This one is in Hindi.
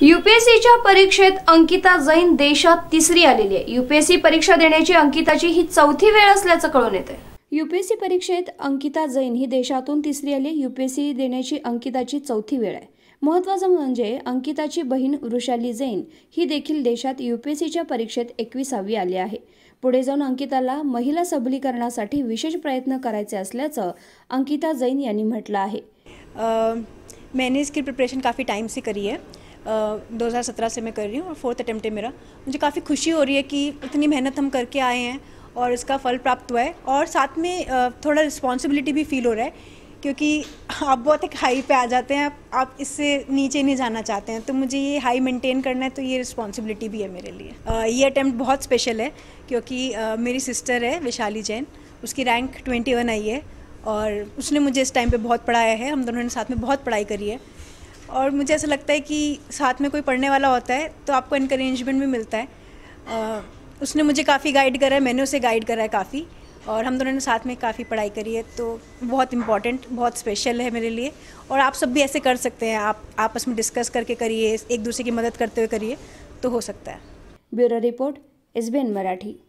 च्या परीक्षेत अंकिता जैन देशात तिसरी आलेली आहे युपीएससी परीक्षा देण्याची अंकिताची ही चौथी वेळ असल्याचं कळून येते युपीएससी परीक्षेत अंकिता जैन ही देशातून तिसरी आली युपीएससी देण्याची अंकिताची चौथी वेळ आहे महत्त्वाचं म्हणजे अंकिताची बहीण वृषाली जैन ही देखील देशात युपीएससीच्या परीक्षेत एकविसावी आली आहे पुढे जाऊन अंकिताला महिला सबलीकरणासाठी विशेष प्रयत्न करायचे असल्याचं अंकिता जैन यांनी म्हटलं आहे मैंने इसकी प्रिपरेशन काफ़ी टाइम से करी है 2017 से मैं कर रही हूँ और फोर्थ अटैम्प्ट है मेरा मुझे काफ़ी खुशी हो रही है कि इतनी मेहनत हम करके आए हैं और इसका फल प्राप्त हुआ है और साथ में थोड़ा रिस्पॉन्सिबिलिटी भी फील हो रहा है क्योंकि आप बहुत एक हाई पे आ जाते हैं आप इससे नीचे नहीं जाना चाहते हैं तो मुझे ये हाई मेंटेन करना है तो ये रिस्पॉन्सिबिलिटी भी है मेरे लिए आ, ये अटैम्प्ट बहुत स्पेशल है क्योंकि आ, मेरी सिस्टर है वैशाली जैन उसकी रैंक 21 आई है और उसने मुझे इस टाइम पे बहुत पढ़ाया है हम दोनों ने साथ में बहुत पढ़ाई करी है और मुझे ऐसा लगता है कि साथ में कोई पढ़ने वाला होता है तो आपको इनक्रेजमेंट भी मिलता है उसने मुझे काफ़ी गाइड करा है मैंने उसे गाइड करा है काफ़ी और हम दोनों ने साथ में काफ़ी पढ़ाई करी है तो बहुत इम्पॉर्टेंट बहुत स्पेशल है मेरे लिए और आप सब भी ऐसे कर सकते हैं आप आपस में डिस्कस करके करिए एक दूसरे की मदद करते हुए करिए तो हो सकता है ब्यूरो रिपोर्ट एस मराठी